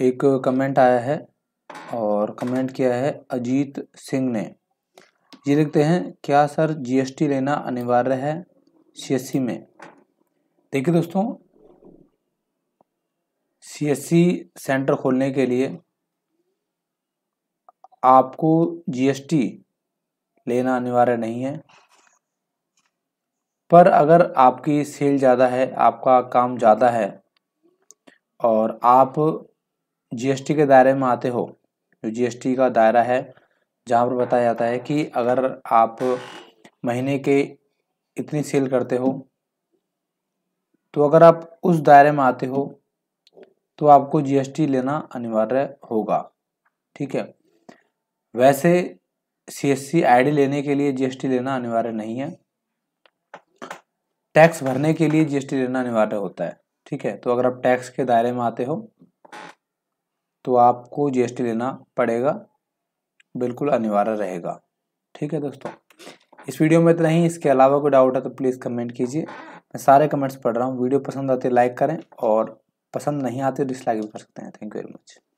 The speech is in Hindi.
एक कमेंट आया है और कमेंट किया है अजीत सिंह ने ये लिखते हैं क्या सर जीएसटी लेना अनिवार्य है सीएससी में देखिए दोस्तों सीएससी सेंटर खोलने के लिए आपको जीएसटी लेना अनिवार्य नहीं है पर अगर आपकी सेल ज़्यादा है आपका काम ज़्यादा है और आप जीएसटी के दायरे में आते हो जो जीएसटी का दायरा है जहाँ पर बताया जाता है कि अगर आप महीने के इतनी सेल करते हो तो अगर आप उस दायरे में आते हो तो आपको जीएसटी लेना अनिवार्य होगा ठीक है वैसे सीएससी आईडी लेने के लिए जीएसटी लेना अनिवार्य नहीं है टैक्स भरने के लिए जीएसटी लेना अनिवार्य होता है ठीक है तो अगर आप टैक्स के दायरे में आते हो तो आपको जीएसटी लेना पड़ेगा बिल्कुल अनिवार्य रहेगा ठीक है दोस्तों इस वीडियो में इतना ही इसके अलावा कोई डाउट है तो प्लीज़ कमेंट कीजिए मैं सारे कमेंट्स पढ़ रहा हूँ वीडियो पसंद आते लाइक करें और पसंद नहीं आते डिसलाइक तो भी कर सकते हैं थैंक यू वेरी मच